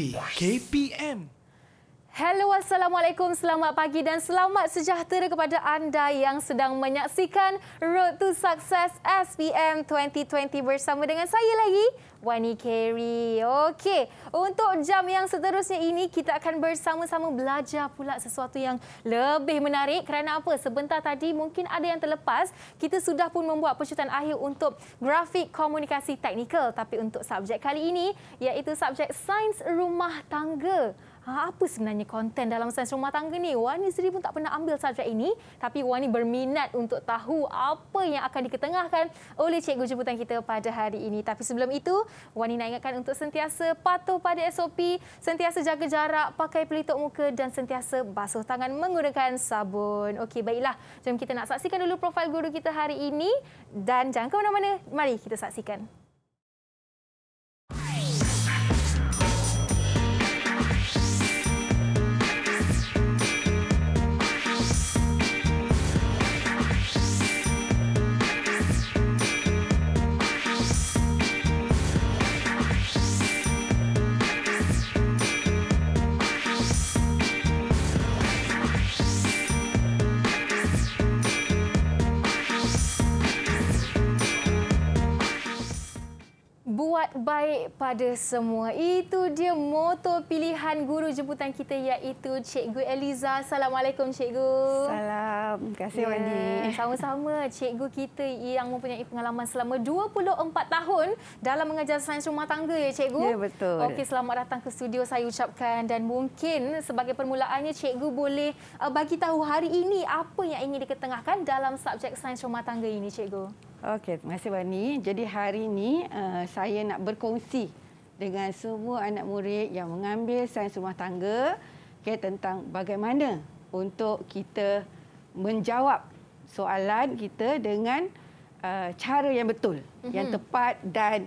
KPM. Hello, Assalamualaikum, selamat pagi dan selamat sejahtera kepada anda yang sedang menyaksikan Road to Success SPM 2020 bersama dengan saya lagi, Wani Keri. Okey, untuk jam yang seterusnya ini kita akan bersama-sama belajar pula sesuatu yang lebih menarik kerana apa? Sebentar tadi mungkin ada yang terlepas, kita sudah pun membuat pencutan akhir untuk grafik komunikasi teknikal tapi untuk subjek kali ini iaitu subjek sains rumah tangga. Ha, apa sebenarnya konten dalam sains rumah tangga ni? Wani sendiri pun tak pernah ambil saja ini. Tapi Wani berminat untuk tahu apa yang akan diketengahkan oleh cikgu jemputan kita pada hari ini. Tapi sebelum itu, Wani nak ingatkan untuk sentiasa patuh pada SOP, sentiasa jaga jarak, pakai pelitup muka dan sentiasa basuh tangan menggunakan sabun. Okey, baiklah. Jom kita nak saksikan dulu profil guru kita hari ini. Dan jangan ke mana-mana. Mari kita Saksikan. buat baik pada semua. Itu dia moto pilihan guru jemputan kita iaitu Cikgu Eliza. Assalamualaikum Cikgu. Salam. Terima kasih ya, Wendy. Sama-sama Cikgu kita yang mempunyai pengalaman selama 24 tahun dalam mengajar sains rumah tangga ya Cikgu. Ya betul. Okey selamat datang ke studio saya ucapkan dan mungkin sebagai permulaannya Cikgu boleh uh, bagi tahu hari ini apa yang ingin diketengahkan dalam subjek sains rumah tangga ini Cikgu. Okey, terima kasih Wani. Jadi hari ini uh, eh, saya nak berkongsi dengan semua anak murid yang mengambil sains rumah tangga okay, tentang bagaimana untuk kita menjawab soalan kita dengan uh, cara yang betul, mm-hmm. yang mhm. tepat dan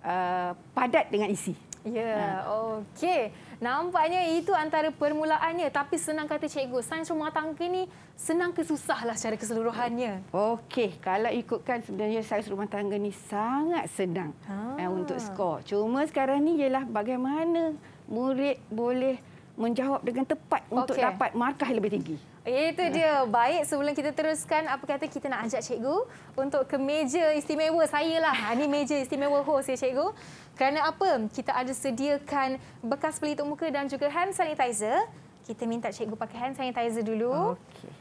uh, padat dengan isi. Ya, yeah, ha. okey. Nampaknya itu antara permulaannya. Tapi senang kata cikgu, sains rumah tangga ini senang ke susahlah secara keseluruhannya? Okey, kalau ikutkan sebenarnya saiz rumah tangga ni sangat senang ha. eh, untuk skor. Cuma sekarang ni ialah bagaimana murid boleh menjawab dengan tepat untuk dapat markah yang lebih tinggi. Itu ha. dia. Baik, sebelum kita teruskan, apa kata kita nak ajak cikgu untuk ke meja istimewa saya lah. Ini ha, meja istimewa host ya cikgu. Kerana apa? Kita ada sediakan bekas pelitup muka dan juga hand sanitizer. Kita minta cikgu pakai hand sanitizer dulu. Okey.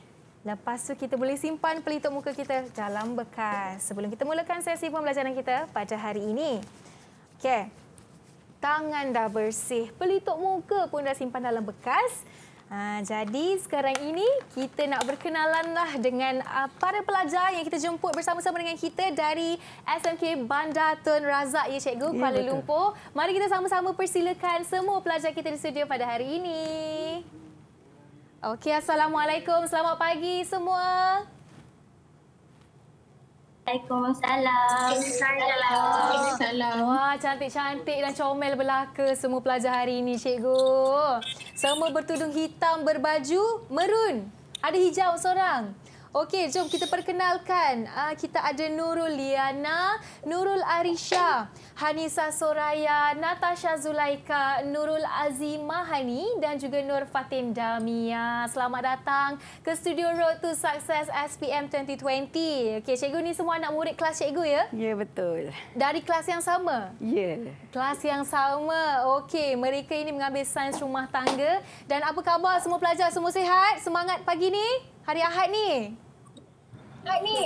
Lepas tu kita boleh simpan pelitup muka kita dalam bekas. Sebelum kita mulakan sesi pembelajaran kita pada hari ini. Okey. Tangan dah bersih, pelitup muka pun dah simpan dalam bekas. Ha, jadi sekarang ini kita nak berkenalanlah dengan uh, para pelajar yang kita jemput bersama-sama dengan kita dari SMK Bandar Tun Razak ya cikgu ya, Kuala betul. Lumpur. Mari kita sama-sama persilakan semua pelajar kita di studio pada hari ini. Ya. Okey, Assalamualaikum. Selamat pagi semua. Assalamualaikum. Salam. Wah, cantik-cantik dan comel belaka semua pelajar hari ini, cikgu. Semua bertudung hitam berbaju merun. Ada hijau seorang. Okey, jom kita perkenalkan. Uh, kita ada Nurul Liana, Nurul Arisha, Hanisa Soraya, Natasha Zulaika, Nurul Azimah Hani dan juga Nur Fatim Damia. Selamat datang ke Studio Road to Success SPM 2020. Okey, cikgu ni semua anak murid kelas cikgu ya? Ya, betul. Dari kelas yang sama? Ya. Kelas yang sama. Okey, mereka ini mengambil sains rumah tangga. Dan apa khabar semua pelajar? Semua sihat? Semangat pagi ni? Hari Ahad ni? Sihat ni.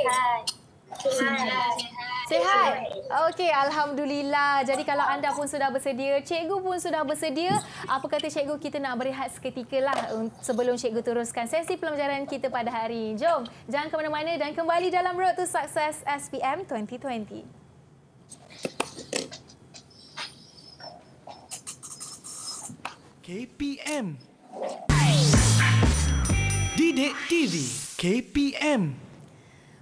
Sihat. Sihat. Okey, Alhamdulillah. Jadi kalau anda pun sudah bersedia, cikgu pun sudah bersedia, apa kata cikgu kita nak berehat seketika lah sebelum cikgu teruskan sesi pelajaran kita pada hari ini. Jom, jangan ke mana-mana dan kembali dalam Road to Success SPM 2020. KPM Didik TV KPM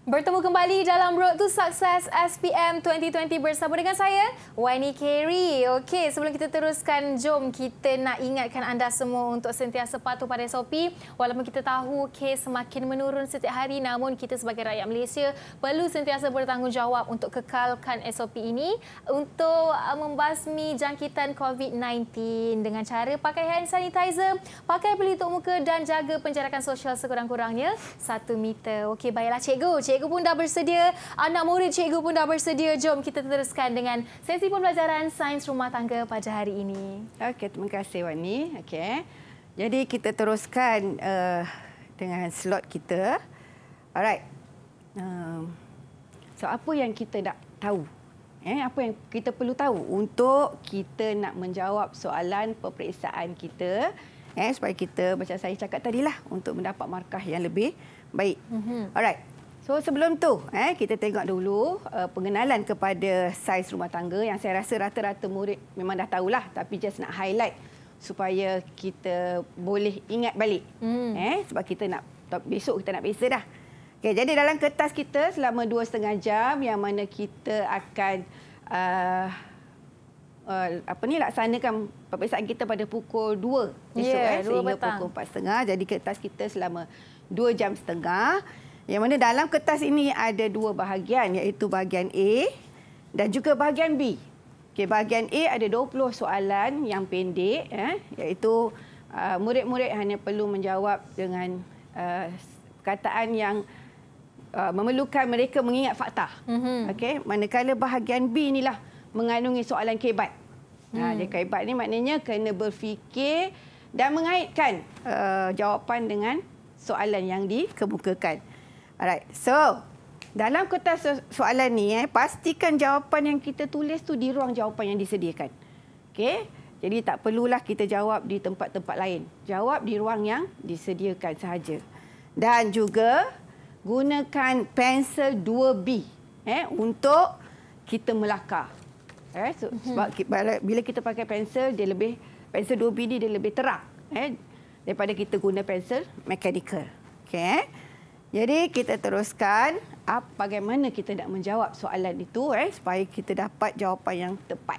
Bertemu kembali dalam Road to Success SPM 2020 bersama dengan saya, Wani Keri. Okey, sebelum kita teruskan, jom kita nak ingatkan anda semua untuk sentiasa patuh pada SOP. Walaupun kita tahu kes semakin menurun setiap hari, namun kita sebagai rakyat Malaysia perlu sentiasa bertanggungjawab untuk kekalkan SOP ini untuk uh, membasmi jangkitan COVID-19 dengan cara pakai hand sanitizer, pakai pelitup muka dan jaga penjarakan sosial sekurang-kurangnya satu meter. Okey, baiklah cikgu. Cikgu cikgu pun dah bersedia, anak murid cikgu pun dah bersedia. Jom kita teruskan dengan sesi pembelajaran sains rumah tangga pada hari ini. Okey, terima kasih Wani. Okay, Jadi kita teruskan uh, dengan slot kita. Alright. Um, so apa yang kita nak tahu? Eh, apa yang kita perlu tahu untuk kita nak menjawab soalan peperiksaan kita eh, supaya kita macam saya cakap tadi lah untuk mendapat markah yang lebih baik. Mm -hmm. Alright. So sebelum tu, eh, kita tengok dulu uh, pengenalan kepada saiz rumah tangga yang saya rasa rata-rata murid memang dah tahulah tapi just nak highlight supaya kita boleh ingat balik. Hmm. Eh, sebab kita nak besok kita nak biasa dah. Okay, jadi dalam kertas kita selama dua setengah jam yang mana kita akan uh, uh, apa ni laksanakan peperiksaan kita pada pukul 2 besok yeah, eh, sehingga petang. pukul 4.30. Jadi kertas kita selama dua jam setengah. Yang mana dalam kertas ini ada dua bahagian iaitu bahagian A dan juga bahagian B. Okey, bahagian A ada 20 soalan yang pendek eh, iaitu uh, murid-murid uh, hanya perlu menjawab dengan uh, kataan yang uh, memerlukan mereka mengingat fakta. Mm -hmm. Okey, manakala bahagian B inilah mengandungi soalan kebat. Ha, hmm. dia kaibat ni maknanya kena berfikir dan mengaitkan uh, jawapan dengan soalan yang dikemukakan. Alright. So, dalam kertas soalan ni eh, pastikan jawapan yang kita tulis tu di ruang jawapan yang disediakan. Okey? Jadi tak perlulah kita jawab di tempat-tempat lain. Jawab di ruang yang disediakan sahaja. Dan juga gunakan pensel 2B eh untuk kita melakar. Eh so, mhm. sebab bila kita pakai pensel dia lebih pensel 2B ni dia lebih terang eh daripada kita guna pensel mechanical. Okey. Eh? Jadi kita teruskan bagaimana kita nak menjawab soalan itu eh, supaya kita dapat jawapan yang tepat.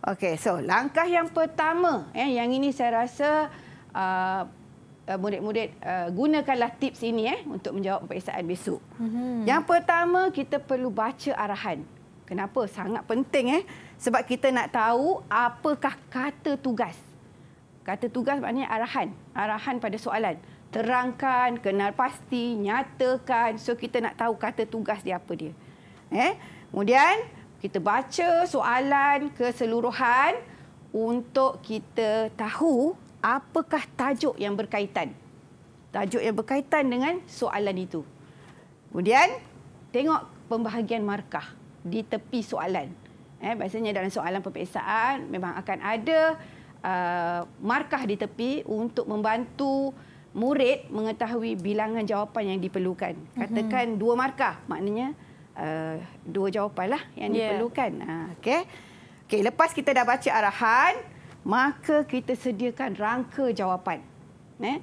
Okey, so langkah yang pertama, eh, yang ini saya rasa ah, ah, murid-murid uh, uh, gunakanlah tips ini eh, untuk menjawab peperiksaan besok. Mm -hmm. Yang pertama, kita perlu baca arahan. Kenapa? Sangat penting. eh, Sebab kita nak tahu apakah kata tugas. Kata tugas maknanya arahan. Arahan pada soalan. Soalan terangkan, kenal pasti, nyatakan. So kita nak tahu kata tugas dia apa dia. Eh? Kemudian kita baca soalan keseluruhan untuk kita tahu apakah tajuk yang berkaitan. Tajuk yang berkaitan dengan soalan itu. Kemudian tengok pembahagian markah di tepi soalan. Eh, biasanya dalam soalan peperiksaan memang akan ada uh, markah di tepi untuk membantu murid mengetahui bilangan jawapan yang diperlukan. Mhm. Katakan dua markah, maknanya uh, dua jawapanlah yang yeah. diperlukan. Uh, Okey. Okey, lepas kita dah baca arahan, maka kita sediakan rangka jawapan. Eh?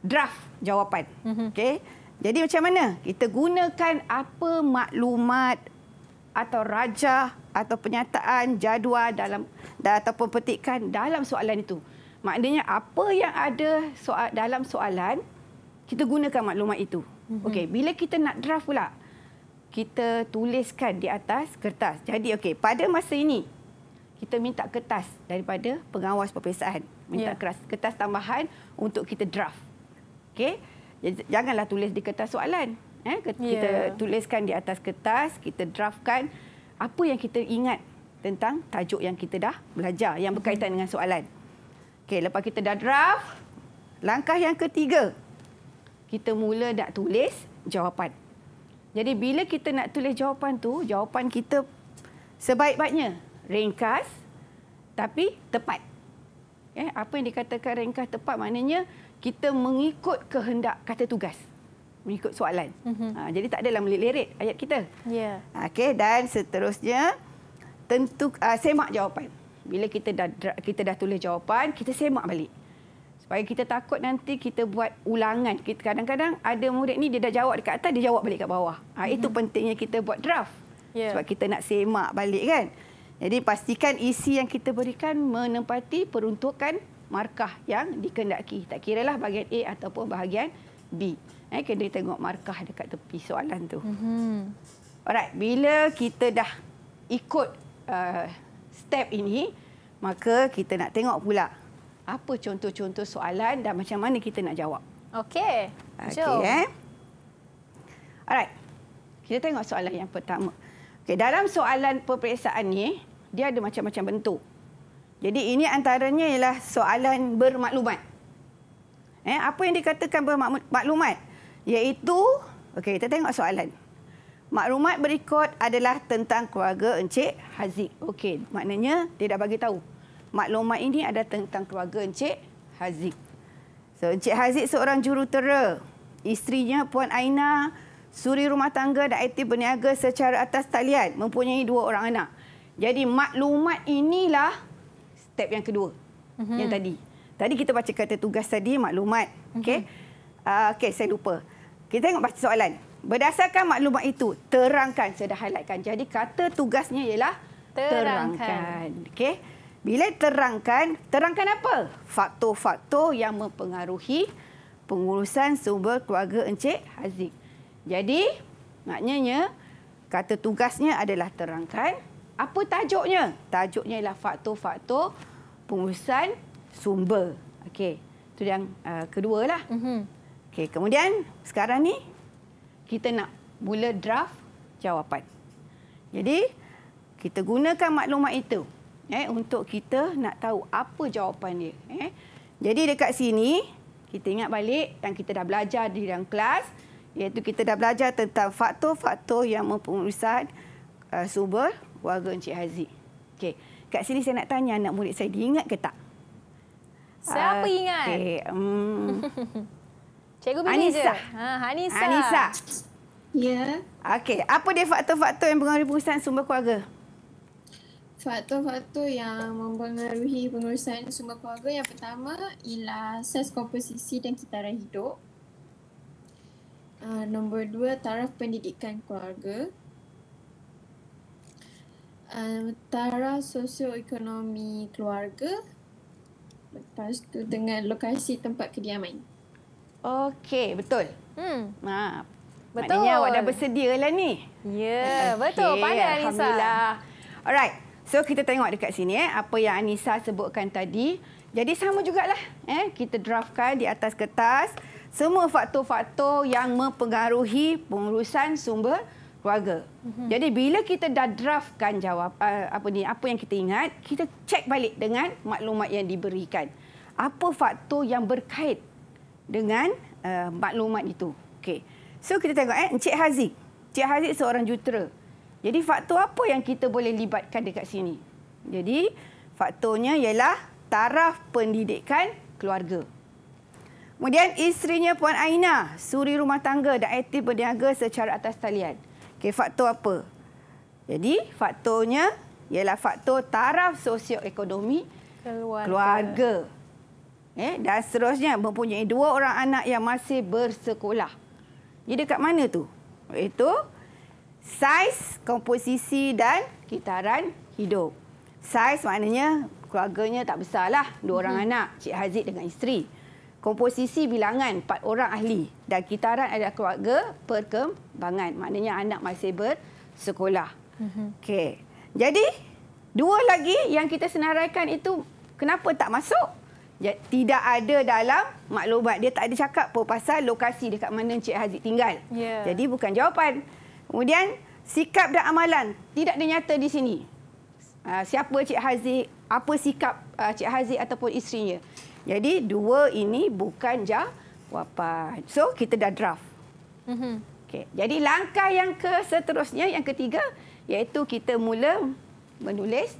Draft jawapan. Mm-hmm. Okey. Jadi macam mana? Kita gunakan apa maklumat atau rajah atau pernyataan jadual dalam ataupun petikan dalam soalan itu. Maknanya apa yang ada soal dalam soalan, kita gunakan maklumat itu. Mhm. Okey, bila kita nak draft pula, kita tuliskan di atas kertas. Jadi okey, pada masa ini kita minta kertas daripada pengawas peperiksaan, minta ya. kertas tambahan untuk kita draft. Okey. Ya, janganlah tulis di kertas soalan. Eh, ya. kita ya. tuliskan di atas kertas, kita draftkan apa yang kita ingat tentang tajuk yang kita dah belajar yang berkaitan mhm. dengan soalan. Okey, lepas kita dah draft, langkah yang ketiga. Kita mula nak tulis jawapan. Jadi bila kita nak tulis jawapan tu, jawapan kita sebaik-baiknya ringkas tapi tepat. Eh, apa yang dikatakan ringkas tepat maknanya kita mengikut kehendak kata tugas. Mengikut soalan. Mm-hmm. Ha, jadi tak adalah melirik-lirik ayat kita. Ya. Yeah. Okey, dan seterusnya tentu uh, semak jawapan bila kita dah kita dah tulis jawapan kita semak balik supaya kita takut nanti kita buat ulangan kita kadang-kadang ada murid ni dia dah jawab dekat atas dia jawab balik kat bawah ha, itu mm-hmm. pentingnya kita buat draft yeah. sebab kita nak semak balik kan jadi pastikan isi yang kita berikan menempati peruntukan markah yang dikendaki tak kiralah bahagian A ataupun bahagian B eh kena tengok markah dekat tepi soalan tu mm alright bila kita dah ikut uh, step ini, maka kita nak tengok pula apa contoh-contoh soalan dan macam mana kita nak jawab. Okey. Okey. Eh? Alright. Kita tengok soalan yang pertama. Okey, dalam soalan peperiksaan ni, dia ada macam-macam bentuk. Jadi ini antaranya ialah soalan bermaklumat. Eh, apa yang dikatakan bermaklumat? yaitu, okey, kita tengok soalan. Maklumat berikut adalah tentang keluarga Encik Haziq. Okey, maknanya dia dah bagi tahu. Maklumat ini ada tentang keluarga Encik Haziq. So, Encik Haziq seorang jurutera. Isterinya Puan Aina, suri rumah tangga dan aktif berniaga secara atas talian. Mempunyai dua orang anak. Jadi maklumat inilah step yang kedua. Mm-hmm. Yang tadi. Tadi kita baca kata tugas tadi, maklumat. Okey. Mm-hmm. Uh, Okey, saya lupa. Kita tengok baca soalan. Berdasarkan maklumat itu, terangkan. Saya dah highlightkan. Jadi kata tugasnya ialah terangkan. terangkan. Okay. Bila terangkan, terangkan apa? Faktor-faktor yang mempengaruhi pengurusan sumber keluarga Encik Haziq. Jadi, maknanya kata tugasnya adalah terangkan. Apa tajuknya? Tajuknya ialah faktor-faktor pengurusan sumber. Okey, itu yang uh, kedua lah. Mm -hmm. Okey, kemudian sekarang ni kita nak mula draft jawapan. Jadi kita gunakan maklumat itu eh untuk kita nak tahu apa jawapan dia eh. Jadi dekat sini kita ingat balik yang kita dah belajar di dalam kelas iaitu kita dah belajar tentang faktor-faktor yang mempengaruhi uh, sumber warga Encik Haziq. Okey, kat sini saya nak tanya anak murid saya diingat ke tak? Siapa uh, ingat? Okey, um, Cikgu pilih Anissa. je. Ha, Anissa. Anissa. Ya. Okey. Apa dia faktor-faktor yang mempengaruhi pengurusan sumber keluarga? Faktor-faktor yang mempengaruhi pengurusan sumber keluarga yang pertama ialah ses komposisi dan kitaran hidup. Uh, nombor dua, taraf pendidikan keluarga. Uh, taraf sosioekonomi keluarga. Lepas tu dengan lokasi tempat kediaman. Okey, betul. Hmm. Ha. Betul. Maknanya awak dah bersedia lah ni. Ya, yeah, betul. Pada Anissa. Alhamdulillah. Alright. So kita tengok dekat sini eh apa yang Anissa sebutkan tadi. Jadi sama jugalah eh kita draftkan di atas kertas semua faktor-faktor yang mempengaruhi pengurusan sumber keluarga. Mhm. Jadi bila kita dah draftkan jawab uh, apa ni apa yang kita ingat, kita cek balik dengan maklumat yang diberikan. Apa faktor yang berkait dengan uh, maklumat itu. Okey. So kita tengok eh Encik Haziq. Encik Haziq seorang jutera. Jadi faktor apa yang kita boleh libatkan dekat sini? Jadi faktornya ialah taraf pendidikan keluarga. Kemudian isterinya Puan Aina, suri rumah tangga dan aktif berniaga secara atas talian. Okey, faktor apa? Jadi faktornya ialah faktor taraf sosioekonomi keluarga. keluarga ya, dan seterusnya mempunyai dua orang anak yang masih bersekolah. Jadi dekat mana tu? Itu saiz, komposisi dan kitaran hidup. Saiz maknanya keluarganya tak besarlah, dua orang hmm. anak, Cik Haziq dengan isteri. Komposisi bilangan empat orang ahli dan kitaran ada keluarga perkembangan. Maknanya anak masih bersekolah. Hmm. Okey. Jadi dua lagi yang kita senaraikan itu kenapa tak masuk? Ya, tidak ada dalam maklumat. Dia tak ada cakap pun pasal lokasi dekat mana Cik Haziq tinggal. Ya. Jadi bukan jawapan. Kemudian sikap dan amalan tidak dinyata di sini. Uh, siapa Cik Haziq, apa sikap uh, Encik Haziq ataupun isterinya. Jadi dua ini bukan jawapan. So kita dah draft. Mm -hmm. okay. Jadi langkah yang seterusnya, yang ketiga, iaitu kita mula menulis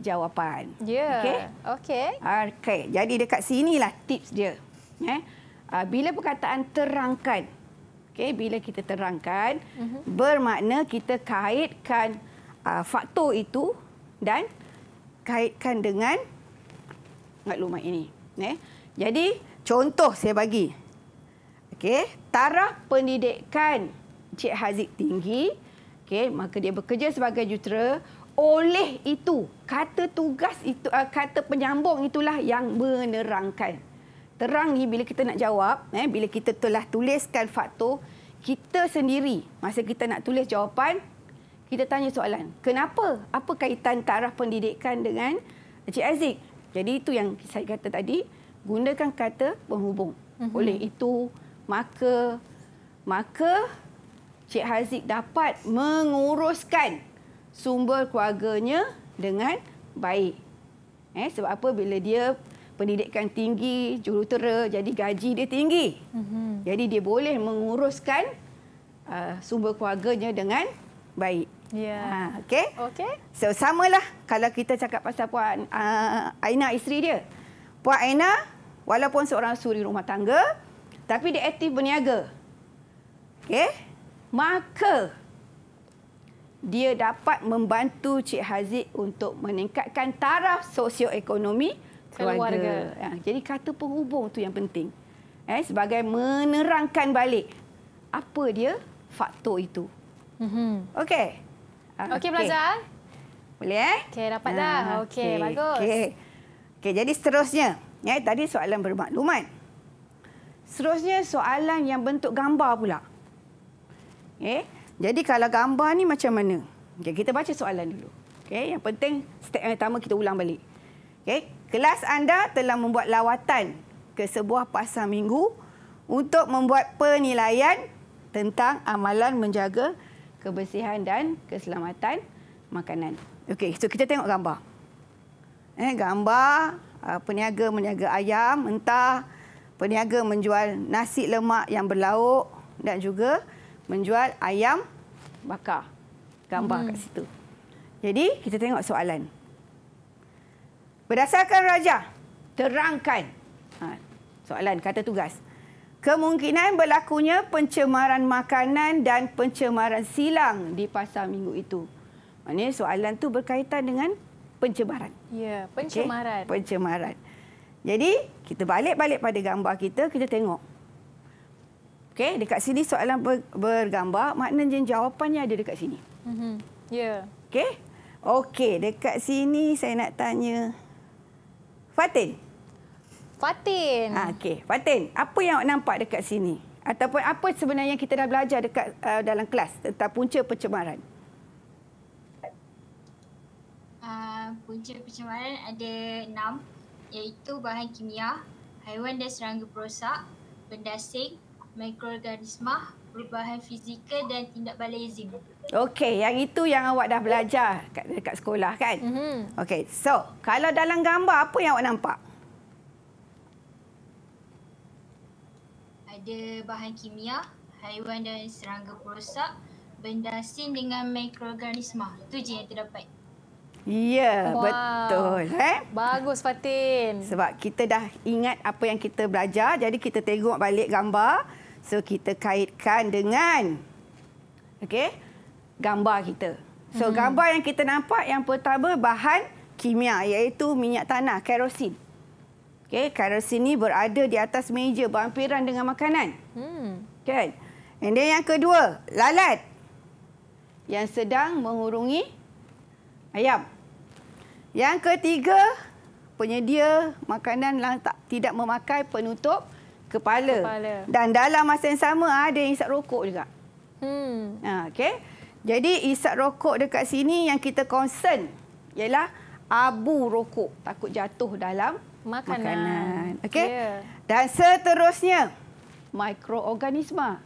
jawapan. Ya. Yeah. Okey. Okey. Okey. Jadi dekat sinilah tips dia. Eh? Uh, bila perkataan terangkan. Okey, bila kita terangkan uh mhm. -huh. bermakna kita kaitkan uh, faktor itu dan kaitkan dengan maklumat ini. Eh? Jadi contoh saya bagi. Okey, taraf pendidikan Cik Haziq tinggi. Okey, maka dia bekerja sebagai jutera oleh itu kata tugas itu eh, kata penyambung itulah yang menerangkan terang ni bila kita nak jawab eh bila kita telah tuliskan fakto kita sendiri masa kita nak tulis jawapan kita tanya soalan kenapa apa kaitan taraf pendidikan dengan Cik Aziz jadi itu yang saya kata tadi gunakan kata penghubung mm-hmm. oleh itu maka maka Cik Haziq dapat menguruskan sumber keluarganya dengan baik. Eh, sebab apa bila dia pendidikan tinggi, jurutera, jadi gaji dia tinggi. Mm-hmm. Jadi dia boleh menguruskan uh, sumber keluarganya dengan baik. Yeah. Ha, okay? Okay. So, samalah kalau kita cakap pasal Puan uh, Aina, isteri dia. Puan Aina, walaupun seorang suri rumah tangga, tapi dia aktif berniaga. Okay? Maka dia dapat membantu Cik Haziq untuk meningkatkan taraf sosioekonomi keluarga. keluarga. Ya, jadi kata penghubung tu yang penting. Eh, sebagai menerangkan balik apa dia faktor itu. Mm-hmm. Okey. Ha, okey, okay. pelajar. Boleh, eh? Okey, dapat ha, dah. Okey, okay. bagus. Okey, okay, jadi seterusnya. Ya, tadi soalan bermaklumat. Seterusnya soalan yang bentuk gambar pula. Okey. Eh, jadi kalau gambar ni macam mana? Okay, kita baca soalan dulu. Okay, yang penting step yang pertama kita ulang balik. Okay, kelas anda telah membuat lawatan ke sebuah pasar minggu untuk membuat penilaian tentang amalan menjaga kebersihan dan keselamatan makanan. Okey, so kita tengok gambar. Eh, gambar uh, peniaga meniaga ayam mentah, peniaga menjual nasi lemak yang berlauk dan juga menjual ayam bakar. Gambar hmm. kat situ. Jadi, kita tengok soalan. Berdasarkan Raja, terangkan ha, soalan kata tugas. Kemungkinan berlakunya pencemaran makanan dan pencemaran silang di pasar minggu itu. Maksudnya soalan tu berkaitan dengan pencemaran. Ya, pencemaran. Okay? Pencemaran. Jadi, kita balik-balik pada gambar kita, kita tengok. Okey, dekat sini soalan bergambar, maknanya jawapannya ada dekat sini. Mhm. Ya. Okey. Okey, dekat sini saya nak tanya Fatin. Fatin. Ha, okey, Fatin, apa yang awak nampak dekat sini? Ataupun apa sebenarnya kita dah belajar dekat uh, dalam kelas tentang punca pencemaran? Ah, punca pencemaran ada enam, iaitu bahan kimia, haiwan dan serangga perosak, benda asing, mikroorganisma, perubahan fizikal dan tindak balas enzim. Okey, yang itu yang awak dah belajar kat, dekat sekolah kan? Mm Okey, so kalau dalam gambar apa yang awak nampak? Ada bahan kimia, haiwan dan serangga perosak, benda asing dengan mikroorganisma. tu je yang terdapat. Ya, wow. betul. Eh? Bagus, Fatin. Sebab kita dah ingat apa yang kita belajar. Jadi kita tengok balik gambar. -hmm. So kita kaitkan dengan okay, gambar kita. So hmm. gambar yang kita nampak yang pertama bahan kimia iaitu minyak tanah kerosin. Okay, kerosin ni berada di atas meja berhampiran dengan makanan. Hmm. Kan? And then yang kedua, lalat yang sedang mengurungi ayam. Yang ketiga, penyedia makanan tidak memakai penutup kepala. kepala. Dan dalam masa yang sama ada yang isap rokok juga. Hmm. Ha, okay. Jadi isap rokok dekat sini yang kita concern ialah abu rokok takut jatuh dalam makanan. makanan. Okay. Yeah. Dan seterusnya mikroorganisma.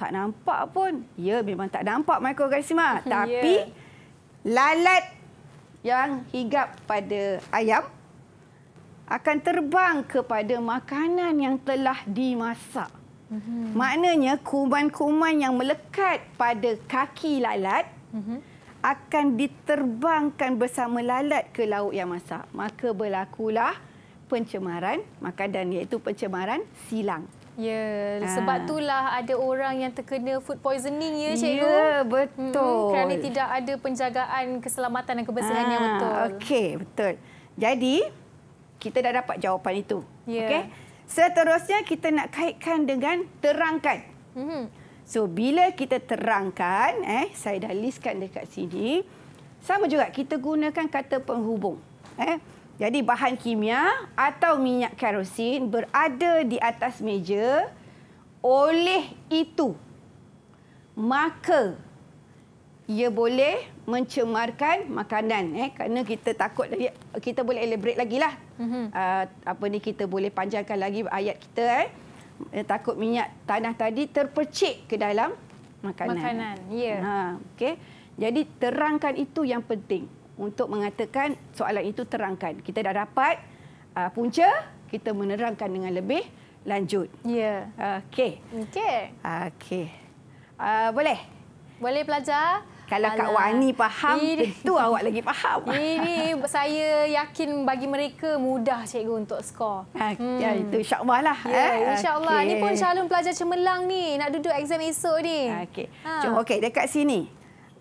Tak nampak pun. Ya memang tak nampak mikroorganisma. Ya. Tapi yeah. lalat yang higap pada ayam akan terbang kepada makanan yang telah dimasak. Mm-hmm. Maknanya kuman-kuman yang melekat pada kaki lalat mm-hmm. akan diterbangkan bersama lalat ke laut yang masak. Maka berlakulah pencemaran makanan iaitu pencemaran silang. Ya, ah. sebab itulah ada orang yang terkena food poisoning ya, Cikgu. Ya, hmm, betul. Hmm, kerana tidak ada penjagaan keselamatan dan kebersihan ha, ya, yang ah, betul. Okey, betul. Jadi, kita dah dapat jawapan itu. Yeah. Okey. Seterusnya kita nak kaitkan dengan terangkan. Mm -hmm. So bila kita terangkan, eh saya dah listkan dekat sini. Sama juga kita gunakan kata penghubung. Eh. Jadi bahan kimia atau minyak kerosin berada di atas meja oleh itu maka ia boleh mencemarkan makanan eh kerana kita takut lagi, kita boleh elaborate lagi lah mm-hmm. uh, ah, apa ni kita boleh panjangkan lagi ayat kita eh takut minyak tanah tadi terpercik ke dalam makanan makanan ya yeah. ha okay. jadi terangkan itu yang penting untuk mengatakan soalan itu terangkan kita dah dapat uh, punca kita menerangkan dengan lebih lanjut ya yeah. okey okey okey uh, boleh boleh pelajar kalau Alah. Kak Wani faham, ini, tentu awak lagi faham. Ini saya yakin bagi mereka mudah cikgu untuk skor. Ha, hmm. Ya, itu insyaAllah lah. Ya, eh. insyaAllah. Okay. Ini pun calon pelajar cemerlang ni nak duduk exam esok ni. Okey. Ha. Jom, okey. Dekat sini.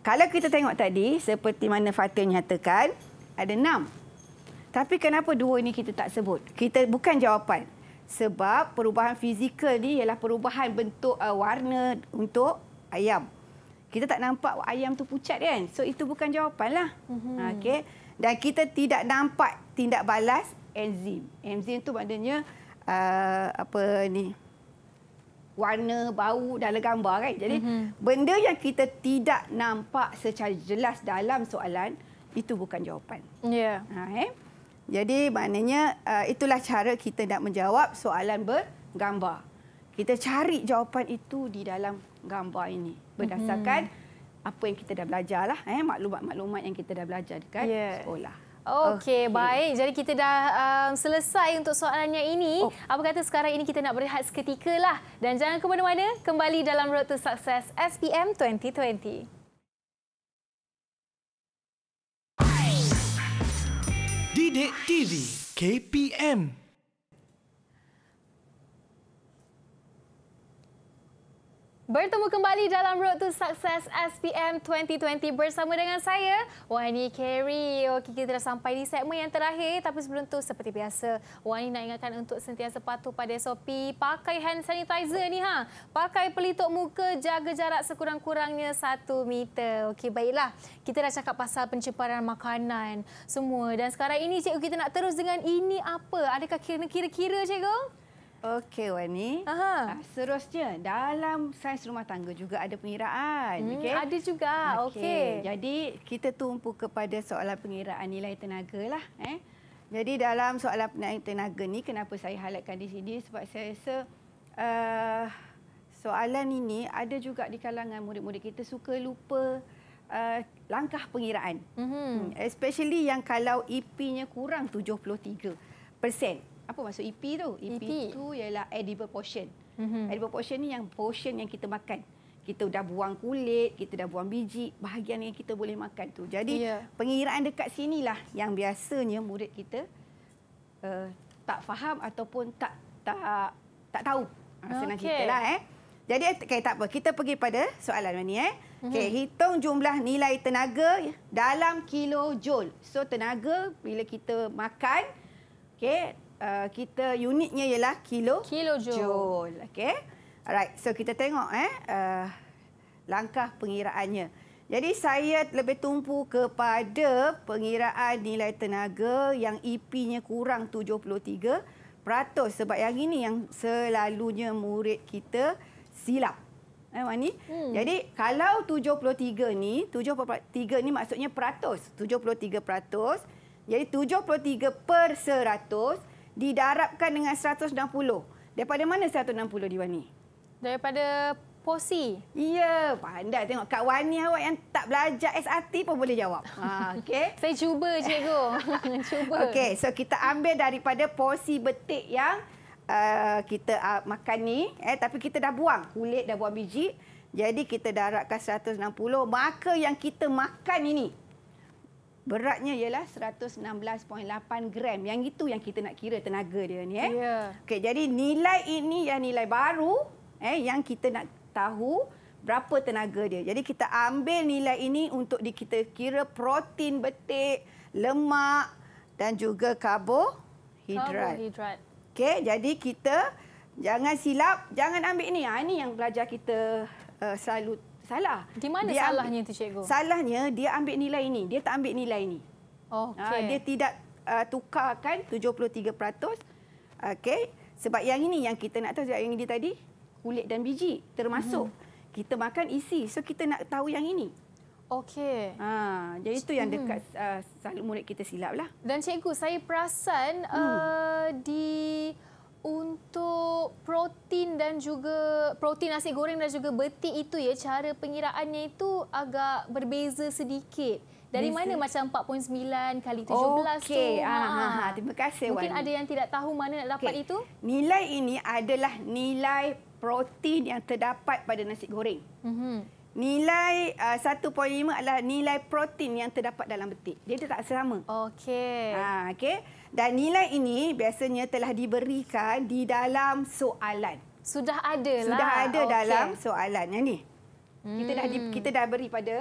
Kalau kita tengok tadi, seperti mana Fatih nyatakan, ada enam. Tapi kenapa dua ini kita tak sebut? Kita bukan jawapan. Sebab perubahan fizikal ni ialah perubahan bentuk uh, warna untuk ayam kita tak nampak ayam tu pucat kan? So itu bukan jawapanlah. Mm -hmm. Okey. Dan kita tidak nampak tindak balas enzim. Enzim tu maknanya uh, apa ni? Warna, bau dalam gambar kan? Jadi mm -hmm. benda yang kita tidak nampak secara jelas dalam soalan itu bukan jawapan. Ya. Yeah. Ha, eh? Jadi maknanya uh, itulah cara kita nak menjawab soalan bergambar. Kita cari jawapan itu di dalam gambar ini berdasarkan mm-hmm. apa yang kita dah belajar lah, eh, maklumat-maklumat yang kita dah belajar dekat yeah. sekolah. Okey, okay. baik. Jadi kita dah um, selesai untuk soalan yang ini. Oh. Apa kata sekarang ini kita nak berehat seketika lah. Dan jangan ke mana-mana, kembali dalam Road to Success SPM 2020. Didik TV KPM Bertemu kembali dalam Road to Success SPM 2020 bersama dengan saya, Wani Kerry. Okey, kita dah sampai di segmen yang terakhir. Tapi sebelum itu seperti biasa, Wani nak ingatkan untuk sentiasa patuh pada SOP. Pakai hand sanitizer ni, ha. Pakai pelitup muka, jaga jarak sekurang-kurangnya satu meter. Okey, baiklah. Kita dah cakap pasal pencemaran makanan semua. Dan sekarang ini, cikgu kita nak terus dengan ini apa? Adakah kira-kira, cikgu? Okey Wani. Aha. Ah, seterusnya dalam sains rumah tangga juga ada pengiraan. Hmm, okay. Ada juga. Okey. Okay. Jadi kita tumpu kepada soalan pengiraan nilai tenaga lah. Eh. Jadi dalam soalan nilai tenaga ni kenapa saya halatkan di sini sebab saya rasa uh, soalan ini ada juga di kalangan murid-murid kita suka lupa Uh, langkah pengiraan. Mm -hmm. Especially yang kalau EP-nya kurang 73% apa maksud EP tu? EP, EP. tu ialah edible portion. Mm-hmm. Edible portion ni yang portion yang kita makan. Kita dah buang kulit, kita dah buang biji, bahagian yang kita boleh makan tu. Jadi yeah. pengiraan dekat sinilah yang biasanya murid kita uh, tak faham ataupun tak tak tak tahu. Senang okay. cerita lah eh. Jadi eh, okay, tak apa, kita pergi pada soalan ni eh. Mhm. Okay, mm-hmm. hitung jumlah nilai tenaga dalam kilojoule. So tenaga bila kita makan, okay, uh, kita unitnya ialah kilo joule Kilo-joule, okay. Alright, so kita tengok eh uh, langkah pengiraannya. Jadi saya lebih tumpu kepada pengiraan nilai tenaga yang EP-nya kurang 73% sebab yang ini yang selalunya murid kita silap. Eh Wani. Hmm. Jadi kalau 73 ni, 73 ni maksudnya peratus, 73%. Jadi 73 per seratus didarabkan dengan 160. Daripada mana 160 Diwani? Daripada Posi. Ya, pandai tengok Kak Wani awak yang tak belajar SAT pun boleh jawab. Ha, okey. Saya cuba cikgu. cuba. Okey, so kita ambil daripada porsi betik yang uh, kita uh, makan ni eh tapi kita dah buang kulit dah buang biji. Jadi kita darabkan 160 maka yang kita makan ini beratnya ialah 116.8 gram. Yang itu yang kita nak kira tenaga dia ni eh. Yeah. Okey, jadi nilai ini yang nilai baru eh yang kita nak tahu berapa tenaga dia. Jadi kita ambil nilai ini untuk di kita kira protein betik, lemak dan juga karbohidrat. Karbohidrat. Okey, jadi kita jangan silap, jangan ambil ini. Ha ini yang pelajar kita uh, selalu Salah. Di mana dia salahnya itu, Cikgu? Salahnya dia ambil nilai ini. Dia tak ambil nilai ini. Okay. Uh, ah, dia tidak uh, tukarkan 73%. Okay. Sebab yang ini yang kita nak tahu, sebab yang ini tadi, kulit dan biji termasuk. Mm -hmm. Kita makan isi. So kita nak tahu yang ini. Okey. Ha, jadi itu yang mhm. dekat hmm. uh, salah murid kita silaplah. Dan cikgu, saya perasan hmm. uh, di untuk protein dan juga protein nasi goreng dan juga beti itu ya cara pengiraannya itu agak berbeza sedikit. Dari mana macam 4.9 kali 17 okay. tu? Ah, ha, ha, ha. Terima kasih Mungkin Wan. Mungkin ada yang tidak tahu mana nak dapat okay. itu? Nilai ini adalah nilai protein yang terdapat pada nasi goreng. Mm-hmm. Nilai uh, ah, 1.5 adalah nilai protein yang terdapat dalam betik. Dia tak sama. Okey. Ha, ah, okay. Dan nilai ini biasanya telah diberikan di dalam soalan. Sudah ada lah. Sudah ada okay. dalam soalan yang ni. Hmm. Kita dah hmm. kita dah beri pada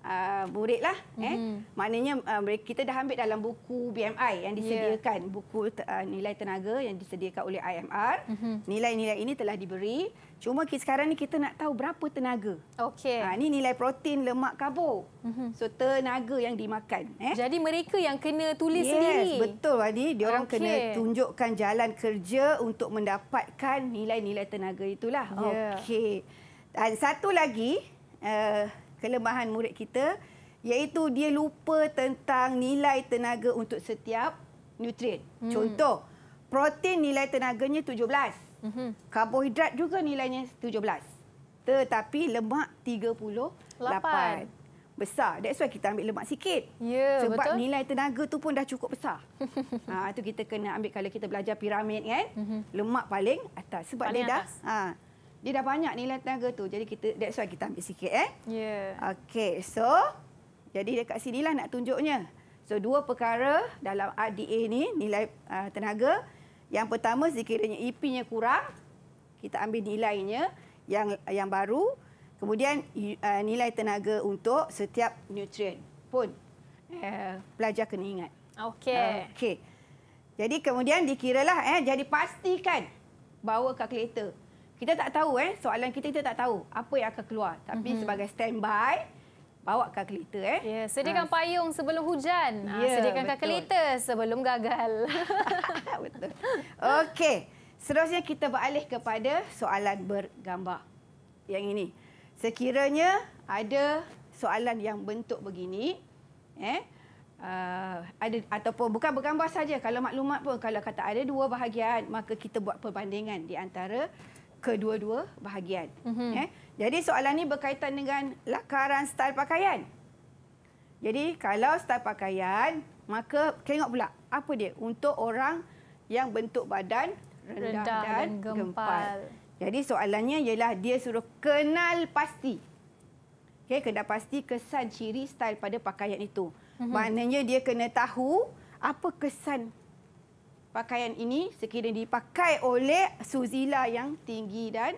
Uh, murid lah mm -hmm. eh mhm. maknanya uh, kita dah ambil dalam buku BMI yang ya. disediakan yeah. buku uh, nilai tenaga yang disediakan oleh IMR mhm. nilai-nilai mm -hmm. ini telah diberi cuma kita, sekarang ni kita nak tahu berapa tenaga okey ha ni nilai protein lemak karbo mm -hmm. so tenaga yang dimakan eh jadi mereka yang kena tulis yes, sendiri yes betul ni dia orang okay. kena tunjukkan jalan kerja untuk mendapatkan nilai-nilai tenaga itulah yeah. okey dan satu lagi uh, kelemahan murid kita iaitu dia lupa tentang nilai tenaga untuk setiap nutrien. Hmm. Contoh, protein nilai tenaganya 17. Hmm. Karbohidrat juga nilainya 17. Tetapi lemak 38. 8. Besar. That's why kita ambil lemak sikit. Ya, Sebab betul. nilai tenaga tu pun dah cukup besar. ha, itu kita kena ambil kalau kita belajar piramid kan. Mm-hmm. Lemak paling atas. Sebab paling dia atas. dah... Ha, dia dah banyak nilai tenaga tu. Jadi kita that's why kita ambil sikit eh. Ya. Yeah. Okey. So jadi dekat sinilah nak tunjuknya. So dua perkara dalam RDA ni nilai uh, tenaga. Yang pertama sekiranya EP-nya kurang, kita ambil nilainya yang yang baru. Kemudian uh, nilai tenaga untuk setiap nutrien pun. Yeah. pelajar kena ingat. Okey. Okey. Jadi kemudian dikiralah eh jadi pastikan bawa kalkulator. Kita tak tahu eh soalan kita kita tak tahu apa yang akan keluar tapi mm -hmm. sebagai standby bawa kalkulator eh. Ya, yeah, ha. sediakan ha. payung sebelum hujan. Ha, ya, yeah, sediakan kalkulator sebelum gagal. betul. Okey. Seterusnya kita beralih kepada soalan bergambar. Yang ini. Sekiranya ada soalan yang bentuk begini eh Uh, ada ataupun bukan bergambar saja kalau maklumat pun kalau kata ada dua bahagian maka kita buat perbandingan di antara kedua-dua bahagian. Mm-hmm. Eh? Jadi soalan ini berkaitan dengan lakaran style pakaian. Jadi kalau style pakaian, maka tengok pula apa dia untuk orang yang bentuk badan rendah, rendah dan, dan gempal. gempal. Jadi soalannya ialah dia suruh kenal pasti. Okey, kena pasti kesan ciri style pada pakaian itu. Mm-hmm. Maknanya dia kena tahu apa kesan pakaian ini sekiranya dipakai oleh Suzila yang tinggi dan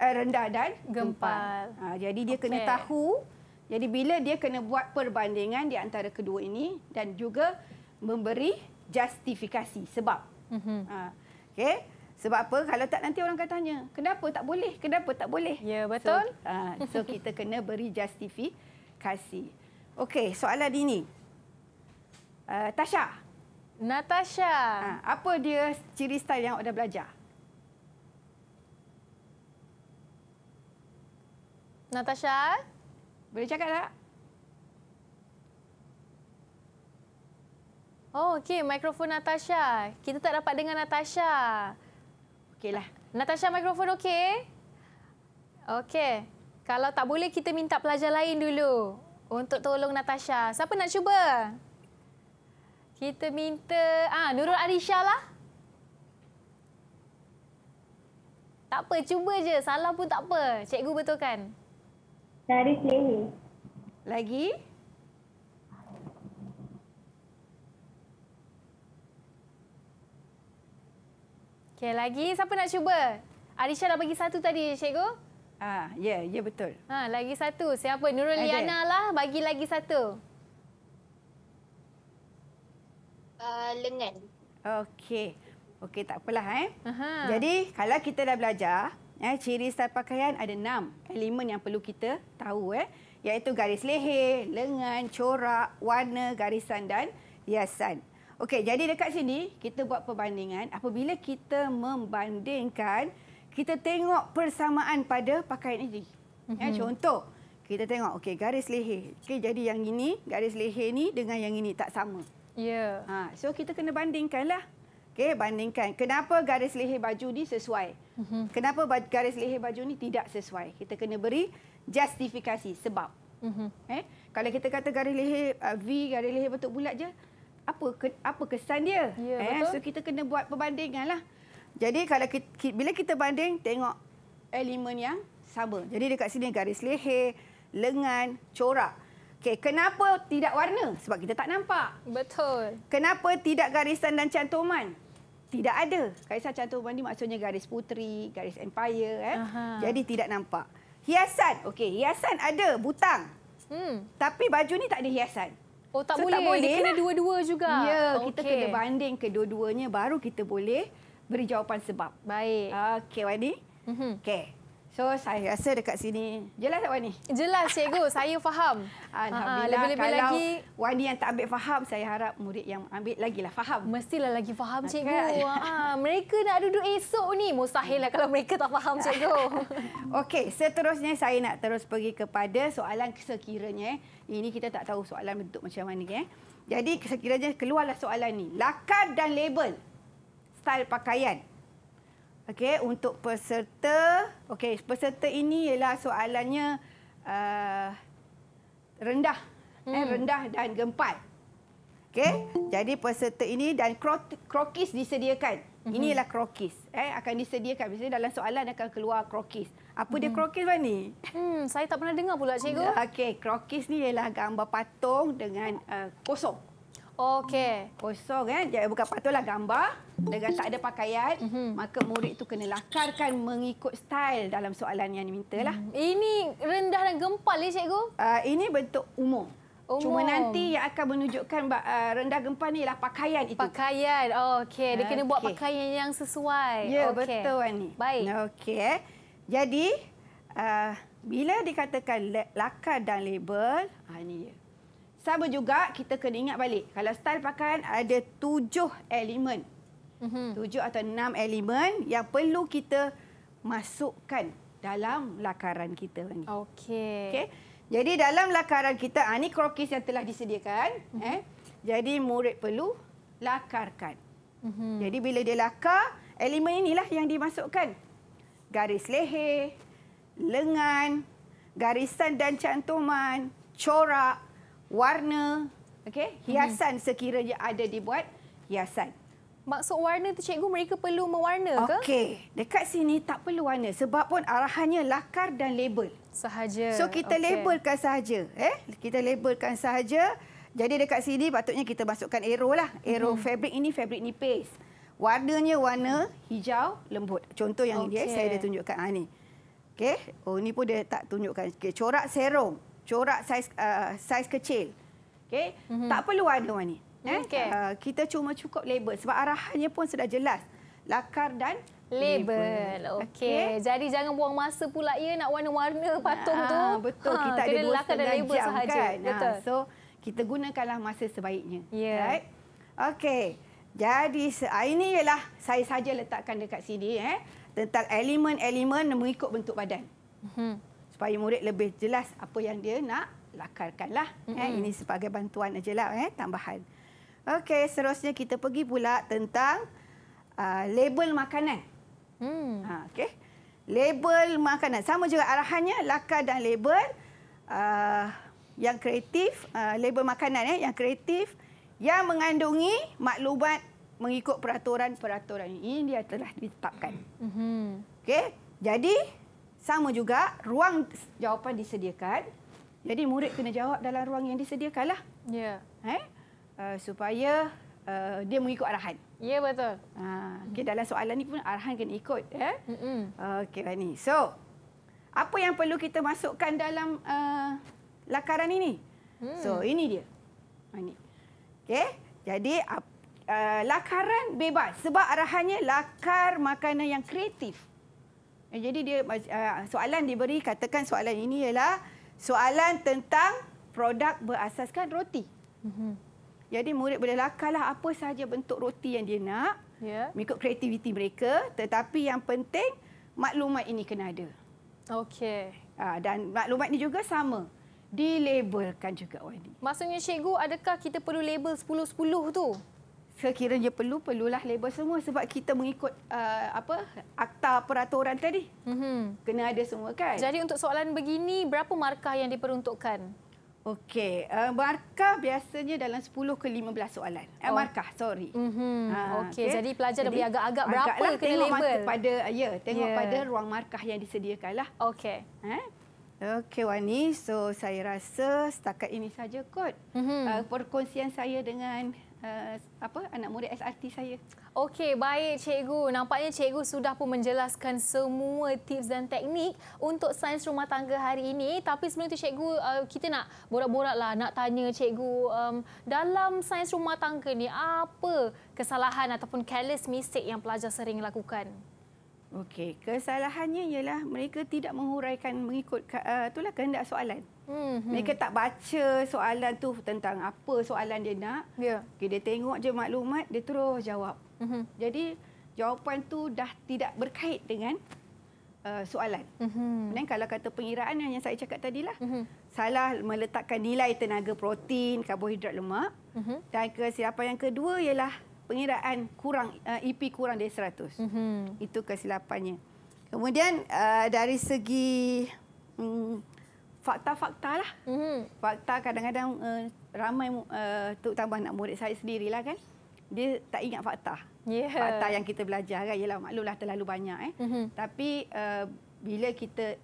uh, rendah dan gempal. Ha, jadi dia okay. kena tahu. Jadi bila dia kena buat perbandingan di antara kedua ini dan juga memberi justifikasi sebab. Mm-hmm. Ha, okay. Sebab apa? Kalau tak nanti orang akan tanya, kenapa tak boleh? Kenapa tak boleh? Ya, betul. So, ha, uh, so kita kena beri justifikasi. Okey, soalan ini. Uh, Tasha, Natasha. Ha, apa dia ciri style yang awak dah belajar? Natasha. Boleh cakap tak? Oh, okey. Mikrofon Natasha. Kita tak dapat dengar Natasha. Okeylah. Natasha, mikrofon okey? Okey. Kalau tak boleh, kita minta pelajar lain dulu. Untuk tolong Natasha. Siapa nak cuba? Siapa nak cuba? Kita minta ah Nurul Arisha lah. Tak apa, cuba je. Salah pun tak apa. Cikgu betulkan. Dari sini. Lagi? Okey, lagi. Siapa nak cuba? Arisha dah bagi satu tadi, Cikgu. Ah, ya, yeah, ya yeah, betul. Ah, lagi satu. Siapa? Nurul Liana lah bagi lagi satu. Uh, lengan. Okey. Okey, tak apalah. Eh. Jadi, kalau kita dah belajar, eh, ciri style pakaian ada enam elemen yang perlu kita tahu. Eh, iaitu garis leher, lengan, corak, warna, garisan dan hiasan. Okey, jadi dekat sini kita buat perbandingan. Apabila kita membandingkan, kita tengok persamaan pada pakaian ini. Ya, contoh, kita tengok okey garis leher. Okey, jadi yang ini garis leher ni dengan yang ini tak sama. Yeah. Ha, so kita kena bandingkanlah. Okey, bandingkan. Kenapa garis leher baju ni sesuai? Mm-hmm. Kenapa garis leher baju ni tidak sesuai? Kita kena beri justifikasi sebab. Mm-hmm. Eh, kalau kita kata garis leher uh, V, garis leher bentuk bulat je, apa ke, apa kesan dia? Yeah, eh, so kita kena buat perbandinganlah. Jadi kalau kita, bila kita banding, tengok elemen yang sama. Jadi dekat sini garis leher, lengan, corak. Okay, kenapa tidak warna? Sebab kita tak nampak. Betul. Kenapa tidak garisan dan cantuman? Tidak ada. Garisan cantuman ini maksudnya garis putri, garis empire. Eh? Jadi tidak nampak. Hiasan. Okey, hiasan ada. Butang. Hmm. Tapi baju ni tak ada hiasan. Oh, tak so, boleh. Tak boleh. kena lah. dua-dua juga. Ya, okay. kita kena banding kedua-duanya. Baru kita boleh beri jawapan sebab. Baik. Okey, Wani. Mm -hmm. Okey. So saya rasa dekat sini jelas tak Wani? Jelas cikgu, saya faham. Alhamdulillah ha, ha, lebih -lebih kalau lagi... Wani yang tak ambil faham, saya harap murid yang ambil lagi lah faham. Mestilah lagi faham cikgu. Ha, mereka nak duduk esok ni, mustahil lah kalau mereka tak faham cikgu. Okey, seterusnya saya nak terus pergi kepada soalan sekiranya. Ini kita tak tahu soalan bentuk macam mana. Okay? Eh. Jadi sekiranya keluarlah soalan ni. Lakar dan label style pakaian Okey, untuk peserta, okey, peserta ini ialah soalannya uh, rendah, eh, hmm. eh, rendah dan gempal. Okey, jadi peserta ini dan krokis disediakan. Hmm. Inilah krokis. Eh, akan disediakan. Biasanya dalam soalan akan keluar krokis. Apa dia hmm. krokis, Fani? Hmm, saya tak pernah dengar pula, cikgu. Okey, krokis ni ialah gambar patung dengan uh, kosong. Okey. Kosong kan? Eh? jadi buka patutlah gambar dengan tak ada pakaian, mm -hmm. maka murid tu kena lakarkan mengikut style dalam soalan yang diminta dimintalah. Mhm. Ini rendah dan gempal ya cikgu? Uh, ini bentuk umum. umum. Cuma nanti yang akan menunjukkan ah, rendah gempal ni ialah pakaian itu. Pakaian. Oh, Okey, dia okay. buat pakaian yang sesuai. Ya, okay. betul kan ni. Baik. Okey. Eh? Jadi uh, bila dikatakan lakar dan label, ini. dia. Sama juga kita kena ingat balik. Kalau style pakaian ada tujuh elemen. Mhm. Tujuh atau enam elemen yang perlu kita masukkan dalam lakaran kita. Okey. Okay? Jadi dalam lakaran kita, ini ah, krokis yang telah disediakan. Uh mhm. -huh. eh? Jadi murid perlu lakarkan. Uh mhm. -huh. Jadi bila dia lakar, elemen inilah yang dimasukkan. Garis leher, lengan, garisan dan cantuman, corak warna, okay? Mhm. hiasan hmm. sekiranya ada dibuat hiasan. Maksud warna tu cikgu mereka perlu mewarna ke? Okey, dekat sini tak perlu warna sebab pun arahannya lakar dan label sahaja. So kita okay. labelkan sahaja, eh? Kita labelkan sahaja. Jadi dekat sini patutnya kita masukkan aero lah. Aero hmm. fabric ini, fabric nipis. paste. Warnanya warna hijau lembut. Contoh yang okay. dia eh, saya dah tunjukkan ha ni. Okey. Oh ni pun dia tak tunjukkan. Okay. Corak serong corak saiz uh, saiz kecil. Okey. Mm -hmm. Tak perlu ada warna. Eh? Mm, okay. Uh, kita cuma cukup label sebab arahannya pun sudah jelas. Lakar dan label. Okey. Okay. Jadi jangan buang masa pula ya nak warna-warna patung ha, tu. Betul. Ha, kita ada dua lakar dan label sahaja. Kan? Betul. so kita gunakanlah masa sebaiknya. Yeah. Right? Okey. Jadi ah, ini ialah saya saja letakkan dekat sini eh tentang elemen-elemen mengikut bentuk badan. Mhm. Mm supaya murid lebih jelas apa yang dia nak lakarkanlah. Mm-hmm. Eh, ini sebagai bantuan sajalah, eh, tambahan. Okey, seterusnya kita pergi pula tentang uh, label makanan. Hmm. Ha, okay. Label makanan. Sama juga arahannya, lakar dan label uh, yang kreatif. Uh, label makanan eh, yang kreatif yang mengandungi maklumat mengikut peraturan-peraturan ini dia telah ditetapkan. Mm-hmm. Okey, jadi sama juga ruang jawapan disediakan. Jadi murid kena jawab dalam ruang yang disediakanlah. Ya. Eh? Uh, supaya uh, dia mengikut arahan. Ya betul. Ha, uh, okay, dalam soalan ini pun arahan kena ikut, ya. Eh? Hmm. Okey ni. So, apa yang perlu kita masukkan dalam uh, lakaran ini? Hmm. So, ini dia. Ini. Okay. Jadi uh, lakaran bebas sebab arahannya lakar makanan yang kreatif. Eh, jadi dia ah, soalan diberi katakan soalan ini ialah soalan tentang produk berasaskan roti. Mhm. Jadi murid boleh lakarlah apa sahaja bentuk roti yang dia nak yeah. mengikut kreativiti mereka. Tetapi yang penting maklumat ini kena ada. Okey. Ah, dan maklumat ini juga sama. Dilabelkan juga. Maksudnya cikgu adakah kita perlu label 10-10 tu? sekiranya perlu perlulah label semua sebab kita mengikut uh, apa akta peraturan tadi. Mm-hmm. Kena ada semua kan? Jadi untuk soalan begini berapa markah yang diperuntukkan? Okey, uh, markah biasanya dalam 10 ke 15 soalan. Eh, oh. Markah, sorry. Mm-hmm. Ha, Okey, okay. jadi pelajar dah jadi, boleh agak-agak agak berapa lah, kena tengok label. Pada, ya, tengok yeah. pada ruang markah yang disediakan. Lah. Okey. Ha? Okey, Wani. So, saya rasa setakat ini saja kot. Mm-hmm. Uh, perkongsian saya dengan uh, apa anak murid SRT saya. Okey, baik cikgu. Nampaknya cikgu sudah pun menjelaskan semua tips dan teknik untuk sains rumah tangga hari ini. Tapi sebelum itu cikgu, eh, kita nak borak borak lah nak tanya cikgu um, dalam sains rumah tangga ni apa kesalahan ataupun careless mistake yang pelajar sering lakukan? Okey, kesalahannya ialah mereka tidak menghuraikan mengikut uh, itulah kehendak soalan. Hmm. Mereka tak baca soalan tu tentang apa soalan dia nak. Ya. Yeah. Okay, dia tengok je maklumat, dia terus jawab. Mm-hmm. Jadi jawapan tu dah tidak berkait dengan uh, soalan. Mhm. Dan kalau kata pengiraan yang saya cakap tadilah. Mm-hmm. Salah meletakkan nilai tenaga protein, karbohidrat, lemak. Mm-hmm. Dan kesilapan yang kedua ialah pengiraan kurang uh, eh, EP kurang dari 100. Mm-hmm. Itu kesilapannya. Kemudian uh, dari segi um, fakta-fakta lah. Mm-hmm. Fakta kadang-kadang uh, ramai uh, tuk tambah nak murid saya sendirilah kan. Dia tak ingat fakta. Yeah. Fakta yang kita belajar kan ialah maklumlah terlalu banyak eh. Mm-hmm. Tapi uh, bila kita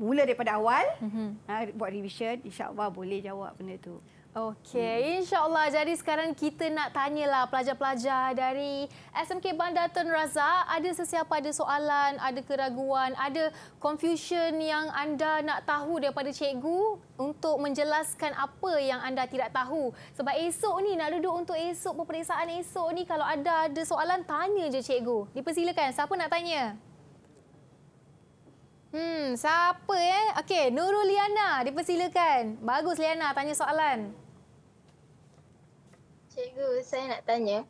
mula daripada awal mm-hmm. uh, buat revision insya-Allah boleh jawab benda tu. Okey, insyaAllah. Jadi sekarang kita nak tanyalah pelajar-pelajar dari SMK Bandar Tun Razak. Ada sesiapa ada soalan, ada keraguan, ada confusion yang anda nak tahu daripada cikgu untuk menjelaskan apa yang anda tidak tahu. Sebab esok ni nak duduk untuk esok, peperiksaan esok ni kalau ada ada soalan, tanya je cikgu. Dipersilakan, siapa nak tanya? Hmm, siapa eh? Okey, Nurul Liana, dipersilakan. Bagus Liana, tanya soalan. Cikgu, saya nak tanya.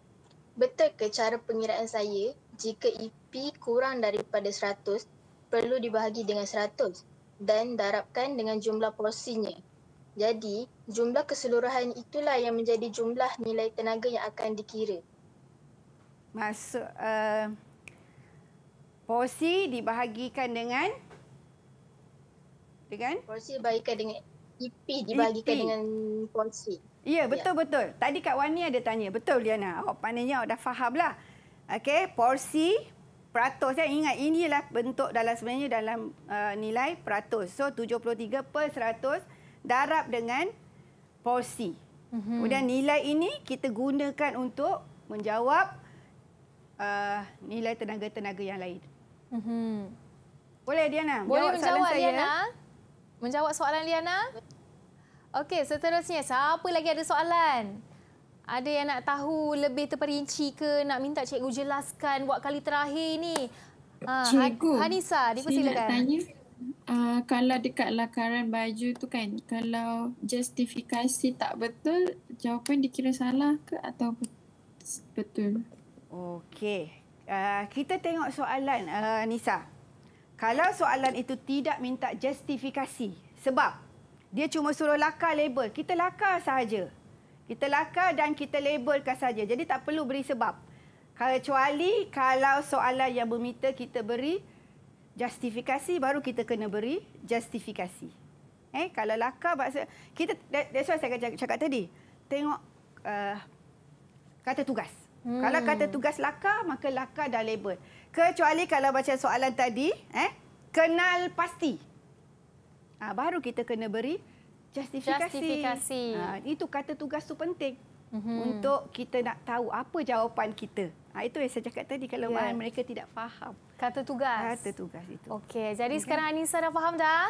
Betul ke cara pengiraan saya jika EP kurang daripada 100 perlu dibahagi dengan 100 dan darabkan dengan jumlah porsinya? Jadi, jumlah keseluruhan itulah yang menjadi jumlah nilai tenaga yang akan dikira. Masuk uh, eh, porsi dibahagikan dengan Kan? dengan porsi dibahagikan dengan IP dibahagikan EP. dengan porsi. Ya, betul-betul. Ya. Tadi Kak Wani ada tanya. Betul, Liana. Awak pandainya awak dah fahamlah. Okey, porsi peratus. Saya ingat inilah bentuk dalam sebenarnya dalam uh, nilai peratus. So, 73 per 100 darab dengan porsi. Mm -hmm. Kemudian nilai ini kita gunakan untuk menjawab uh, nilai tenaga-tenaga yang lain. Mm -hmm. Boleh, Diana? Boleh jawab menjawab, saya. Ya? Diana menjawab soalan Liana? Okey, seterusnya siapa lagi ada soalan? Ada yang nak tahu lebih terperinci ke nak minta cikgu jelaskan buat kali terakhir ni? Ha, cikgu. Hanisa, dipersilakan. Saya nak tanya. Uh, kalau dekat lakaran baju tu kan, kalau justifikasi tak betul, jawapan dikira salah ke atau betul? Okey. Uh, kita tengok soalan uh, Nisa. Nisa. Kalau soalan itu tidak minta justifikasi sebab dia cuma suruh lakar label. Kita lakar saja. Kita lakar dan kita labelkan saja. Jadi tak perlu beri sebab. Kecuali kalau soalan yang meminta kita beri justifikasi baru kita kena beri justifikasi. Eh kalau lakar maksud kita that's why saya cakap, cakap tadi. Tengok uh, kata tugas. Hmm. Kalau kata tugas laka, maka laka dah label. Kecuali kalau baca soalan tadi, eh, kenal pasti. Ha, baru kita kena beri justifikasi. justifikasi. Ha, itu kata tugas tu penting. Mm-hmm. Untuk kita nak tahu apa jawapan kita. Ha, itu yang saya cakap tadi kalau yeah. mereka tidak faham. Kata tugas. Kata tugas itu. Okey, jadi okay. Mhm. sekarang Anissa dah faham dah?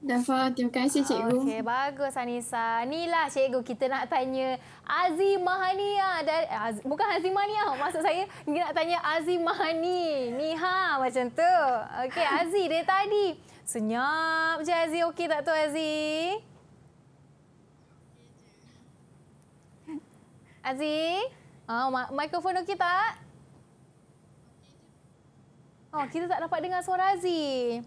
Dafa, terima kasih cikgu. Okey, bagus Anissa. Inilah cikgu kita nak tanya Azimahania dari Az, bukan Azimania, maksud saya kita nak tanya Azimahani. Ni ha macam tu. Okey, Aziz dari tadi senyap je Aziz. Okey tak tu Aziz? Aziz? Ah, ha, oh, ma- mikrofon okey tak? Oh, kita tak dapat dengar suara Aziz.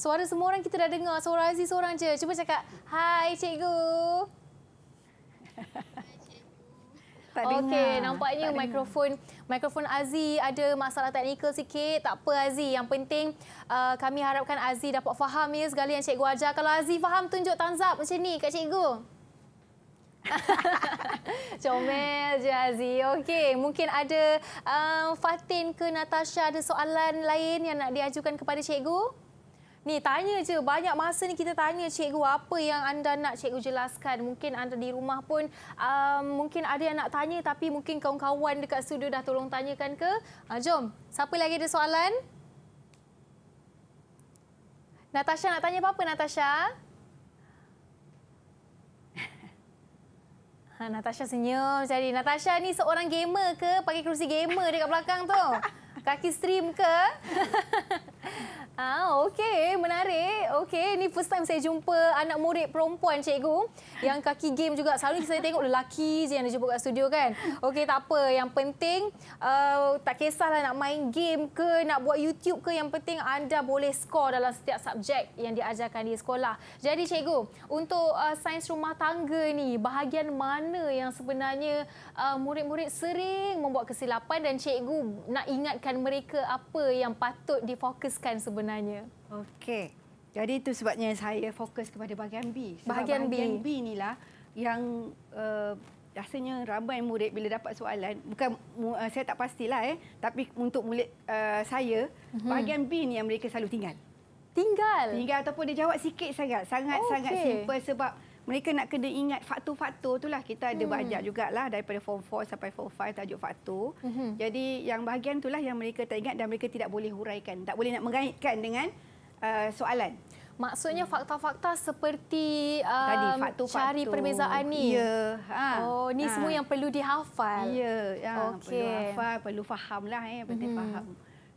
Suara semua orang kita dah dengar. Suara Aziz seorang je. Cuba cakap, hai cikgu. Tak Okey, nampaknya tak mikrofon dengar. mikrofon Aziz ada masalah teknikal sikit. Tak apa Aziz, yang penting uh, kami harapkan Aziz dapat faham ya segala yang cikgu ajar. Kalau Aziz faham tunjuk thumbs up macam ni kat cikgu. Comel je Aziz. Okey, mungkin ada uh, Fatin ke Natasha ada soalan lain yang nak diajukan kepada cikgu? Uh, Ni tanya je banyak masa ni kita tanya cikgu apa yang anda nak cikgu jelaskan. Mungkin anda di rumah pun um, mungkin ada yang nak tanya tapi mungkin kawan-kawan dekat studio dah tolong tanyakan ke? Ha, jom. Siapa lagi ada soalan? Natasha nak tanya apa-apa Natasha? Ha, Natasha senyum. Jadi Natasha ni seorang gamer ke? Pakai kerusi gamer dekat belakang tu. Kaki stream ke? Ah, okey, menarik. Okey, ni first time saya jumpa anak murid perempuan cikgu yang kaki game juga. Selalu saya tengok lelaki je yang jumpa kat studio kan. Okey, tak apa. Yang penting uh, tak kisahlah nak main game ke, nak buat YouTube ke, yang penting anda boleh skor dalam setiap subjek yang diajarkan di sekolah. Jadi cikgu, untuk uh, sains rumah tangga ni, bahagian mana yang sebenarnya uh, murid-murid sering membuat kesilapan dan cikgu nak ingatkan mereka apa yang patut difokuskan sebenarnya? sebenarnya. Okey. Jadi itu sebabnya saya fokus kepada bahagian B. Sebab bahagian, bahagian B. B inilah yang uh, rasanya ramai murid bila dapat soalan, bukan uh, saya tak pastilah eh, tapi untuk murid uh, saya, hmm. bahagian B ni yang mereka selalu tinggal. Tinggal. Tinggal ataupun dia jawab sikit sangat, sangat-sangat okay. simple sebab mereka nak kena ingat faktor-faktor tu lah. Kita ada hmm. juga lah daripada form 4 sampai form 5 tajuk faktor. Hmm. Jadi yang bahagian tu lah yang mereka tak ingat dan mereka tidak boleh huraikan. Tak boleh nak mengaitkan dengan uh, soalan. Maksudnya fakta-fakta seperti um, Tadi, cari perbezaan ni. Ya. Ha. Oh, ni ha. semua yang perlu dihafal. Ya, ya. Okay. perlu hafal, perlu fahamlah eh, penting hmm. faham.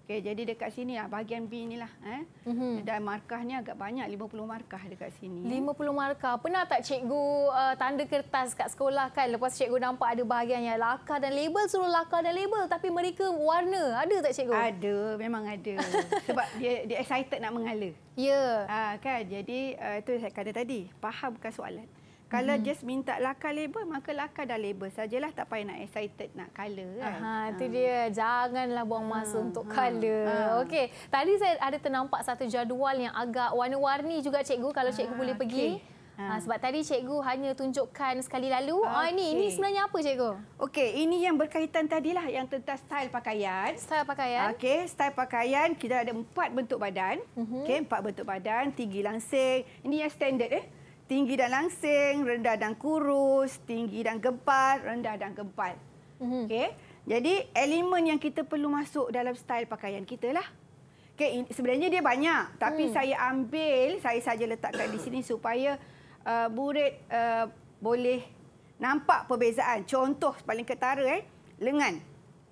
Okay, jadi dekat sini lah bahagian B inilah eh. Mm-hmm. Dan markahnya agak banyak 50 markah dekat sini. 50 markah. Pernah tak cikgu uh, tanda kertas kat sekolah kan lepas cikgu nampak ada bahagian yang lakar dan label suruh lakar dan label tapi mereka warna. Ada tak cikgu? Ada, memang ada. Sebab dia dia excited nak mengala. Ya. Yeah. Ha, kan. Jadi uh, itu saya kata tadi, faham bukan soalan. Kalau hmm just minta lakar label, maka lakar dah label sajalah. Tak payah nak excited nak colour kan. Aha, ha. Itu ah. dia. Janganlah buang ah, masa ha. untuk ah, colour. Ha. Okey. Tadi saya ada ternampak satu jadual yang agak warna-warni juga cikgu. Kalau cikgu ha. boleh pergi. Okay. Ha. sebab tadi cikgu hanya tunjukkan sekali lalu. Okay. Ha, ini, ini sebenarnya apa cikgu? Okey, ini yang berkaitan tadilah yang tentang style pakaian. Style pakaian. Okey, style pakaian kita ada empat bentuk badan. uh Okey, empat bentuk badan, tinggi langsir. Ini yang standard eh tinggi dan langsing, rendah dan kurus, tinggi dan gempal, rendah dan gempal. Mm -hmm. Okey. Jadi elemen yang kita perlu masuk dalam style pakaian kita lah. Okay, sebenarnya dia banyak, tapi hmm. saya ambil, saya saja letakkan di sini supaya uh, burit uh, boleh nampak perbezaan. Contoh paling ketara eh, lengan.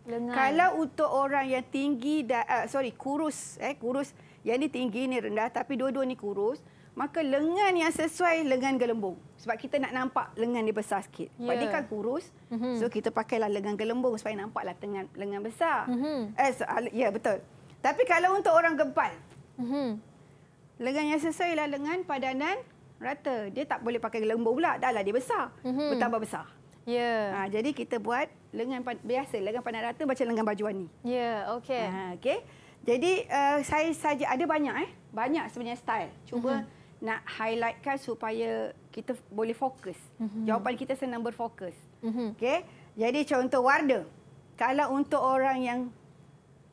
Lengan. Kalau untuk orang yang tinggi dan uh, sorry, kurus eh, kurus yang ni tinggi ni rendah tapi dua-dua ni kurus, maka lengan yang sesuai lengan gelembung. Sebab kita nak nampak lengan dia besar sikit. Yeah. Sebab ya. kan kurus. Mm-hmm. So kita pakailah lengan gelembung supaya nampaklah lengan, lengan besar. Mm-hmm. Eh, so, ya, yeah, betul. Tapi kalau untuk orang gempal, mm-hmm. lengan yang sesuai lah lengan padanan rata. Dia tak boleh pakai gelembung pula. Dah lah dia besar. Mm-hmm. Bertambah besar. Yeah. Ha, jadi kita buat lengan biasa. Lengan padanan rata macam lengan baju wani. Ya, yeah, okey. Ha, okay. Jadi uh, eh, saya saja ada banyak eh. Banyak sebenarnya style. Cuba... Mm-hmm nak highlightkan supaya kita boleh fokus. Mm-hmm. Jawapan kita senang berfokus. Mm-hmm. Okey. Jadi contoh warna. Kalau untuk orang yang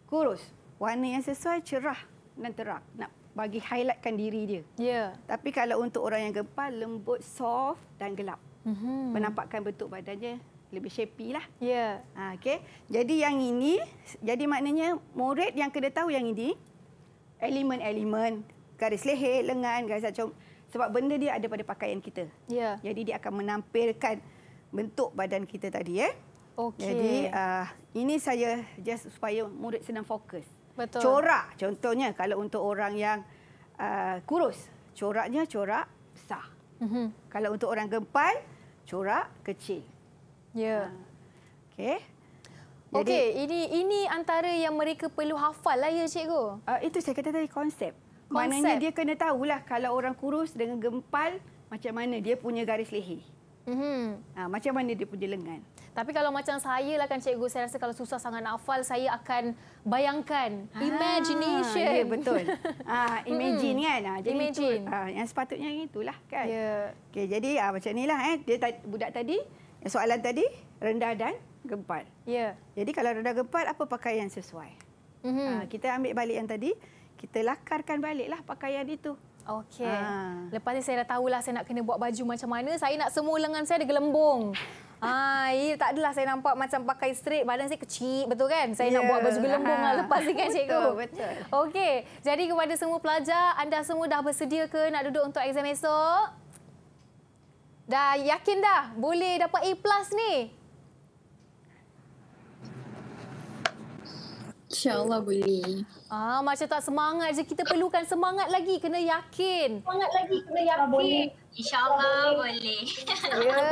kurus, warna yang sesuai cerah dan terang. Nak bagi highlightkan diri dia. Yeah. Tapi kalau untuk orang yang gempal, lembut, soft dan gelap. Mm-hmm. Menampakkan bentuk badannya lebih shapey lah. Yeah. Ha, okay. Jadi yang ini, jadi maknanya murid yang kena tahu yang ini, elemen-elemen garis leher, lengan, garis acung. Sebab benda dia ada pada pakaian kita. Ya. Jadi dia akan menampilkan bentuk badan kita tadi. Eh. Okay. Jadi uh, ini saya just supaya murid senang fokus. Betul. Corak contohnya kalau untuk orang yang uh, kurus, coraknya corak besar. Mm -hmm. Kalau untuk orang gempal, corak kecil. Ya. Ah, okey. Okey, ini ini antara yang mereka perlu hafal lah ya cikgu. Uh, itu saya kata tadi konsep. Maknanya dia kena tahulah kalau orang kurus dengan gempal macam mana dia punya garis leher. Mm -hmm. ha, macam mana dia punya lengan. Tapi kalau macam saya lah kan cikgu, saya rasa kalau susah sangat nak hafal, saya akan bayangkan. Ha, imagination. Ya, betul. Ha, imagine kan. Ha, jadi imagine. Itu, ha, yang sepatutnya itulah kan. Yeah. Okay, jadi ha, macam inilah. Eh. Dia budak tadi, soalan tadi, rendah dan gempal. Yeah. Jadi kalau rendah gempal, apa pakaian sesuai? Mm -hmm. ha, kita ambil balik Yang tadi kita lakarkan baliklah pakaian itu. Okey. Ha. Lepas ni saya dah tahu lah saya nak kena buat baju macam mana. Saya nak semua lengan saya ada gelembung. Ah, ha, tak adalah saya nampak macam pakai straight, badan saya kecil, betul kan? Saya yeah. nak ya, buat baju gelembung lah ha. lah lepas ni kan cikgu. Betul, betul. Okey. Jadi kepada semua pelajar, anda semua dah bersedia ke nak duduk untuk exam esok? Dah yakin dah boleh dapat A+ ni? InsyaAllah boleh. Ah, macam tak semangat je. Kita perlukan semangat lagi. Kena yakin. Semangat lagi. Kena yakin. InsyaAllah boleh. Ya.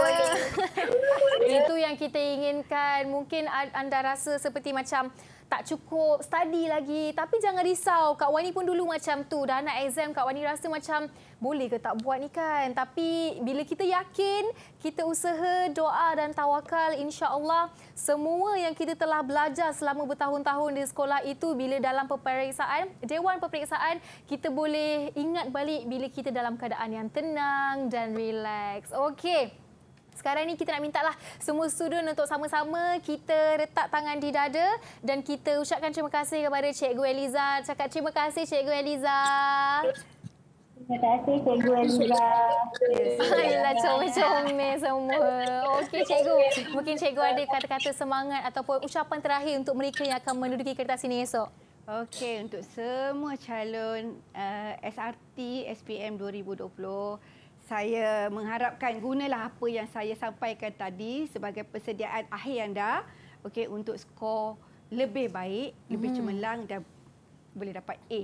Boleh. Itu yang kita inginkan. Mungkin anda rasa seperti macam tak cukup study lagi. Tapi jangan risau, Kak Wani pun dulu macam tu. Dah nak exam, Kak Wani rasa macam boleh ke tak buat ni kan? Tapi bila kita yakin, kita usaha, doa dan tawakal, insya Allah semua yang kita telah belajar selama bertahun-tahun di sekolah itu bila dalam peperiksaan, dewan peperiksaan, kita boleh ingat balik bila kita dalam keadaan yang tenang dan relax. Okey. Sekarang ni kita nak minta lah semua student untuk sama-sama kita letak tangan di dada dan kita ucapkan terima kasih kepada Cikgu Eliza. Cakap terima kasih Cikgu Eliza. Terima kasih Cikgu Eliza. Ayolah comel-comel semua. Okey Cikgu, mungkin Cikgu ada kata-kata semangat ataupun ucapan terakhir untuk mereka yang akan menduduki kertas ini esok. Okey, untuk semua calon uh, SRT SPM 2020, saya mengharapkan gunalah apa yang saya sampaikan tadi sebagai persediaan akhir anda okey untuk skor lebih baik, lebih mhm. cemerlang dan boleh dapat A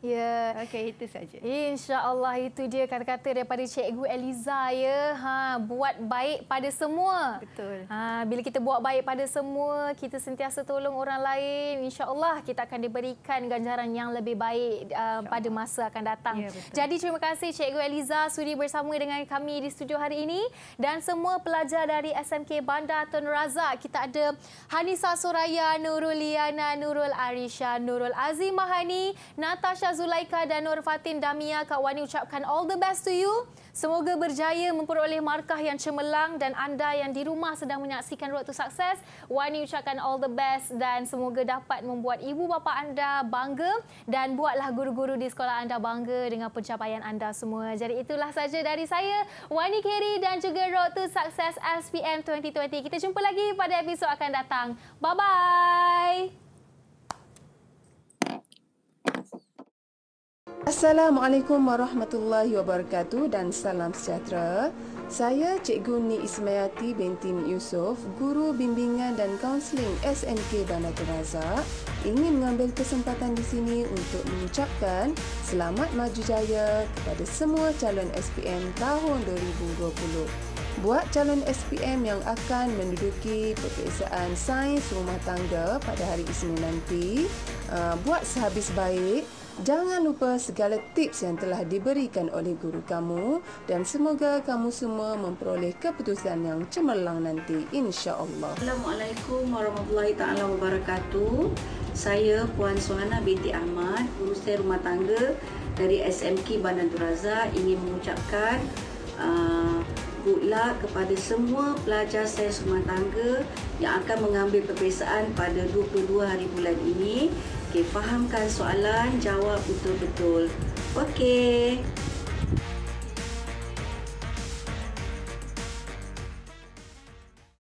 Ya. Okey, itu saja. Insya-Allah itu dia kata-kata daripada Cikgu Eliza ya. Ha, buat baik pada semua. Betul. Ha, bila kita buat baik pada semua, kita sentiasa tolong orang lain, insya-Allah kita akan diberikan ganjaran yang lebih baik uh, pada masa akan datang. Ya, Jadi terima kasih Cikgu Eliza sudi bersama dengan kami di studio hari ini dan semua pelajar dari SMK Bandar Tun Razak. Kita ada Hanisa Suraya, Nurul Liana, Nurul Arisha, Nurul Azimahani, Natasha Zulaika dan Nur Fatin Damia, Kak Wani ucapkan all the best to you. Semoga berjaya memperoleh markah yang cemerlang dan anda yang di rumah sedang menyaksikan Road to Success. Wani ucapkan all the best dan semoga dapat membuat ibu bapa anda bangga dan buatlah guru-guru di sekolah anda bangga dengan pencapaian anda semua. Jadi itulah saja dari saya, Wani Keri dan juga Road to Success SPM 2020. Kita jumpa lagi pada episod akan datang. Bye-bye. Assalamualaikum warahmatullahi wabarakatuh dan salam sejahtera. Saya Cikgu Ni Ismayati binti Yusof, guru bimbingan dan kaunseling SNK Bandar Teraza, ingin mengambil kesempatan di sini untuk mengucapkan selamat maju jaya kepada semua calon SPM tahun 2020. Buat calon SPM yang akan menduduki peperiksaan sains rumah tangga pada hari Isnin nanti, ah, buat sehabis baik Jangan lupa segala tips yang telah diberikan oleh guru kamu dan semoga kamu semua memperoleh keputusan yang cemerlang nanti insya-Allah. Assalamualaikum warahmatullahi taala wabarakatuh. Saya Puan Suhana binti Ahmad, guru saya rumah tangga dari SMK Bandar Duraza ingin mengucapkan uh, good luck kepada semua pelajar saya rumah tangga yang akan mengambil peperiksaan pada 22 hari bulan ini Okey, fahamkan soalan, jawab betul-betul. Okey.